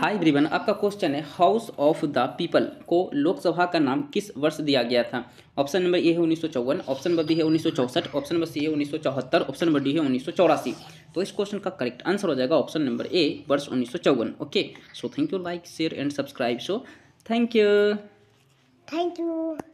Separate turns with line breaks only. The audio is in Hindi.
हाय ब्रिवन
आपका क्वेश्चन है हाउस ऑफ द पीपल को लोकसभा का नाम किस वर्ष दिया गया था ऑप्शन नंबर ए है उन्नीस ऑप्शन नंबर बी है उन्नीस ऑप्शन नंबर सी है उन्नीस ऑप्शन नंबर डी है उन्नीस तो इस क्वेश्चन का करेक्ट आंसर हो जाएगा ऑप्शन नंबर ए वर्ष उन्नीस okay so thank you like share and subscribe so thank you
thank you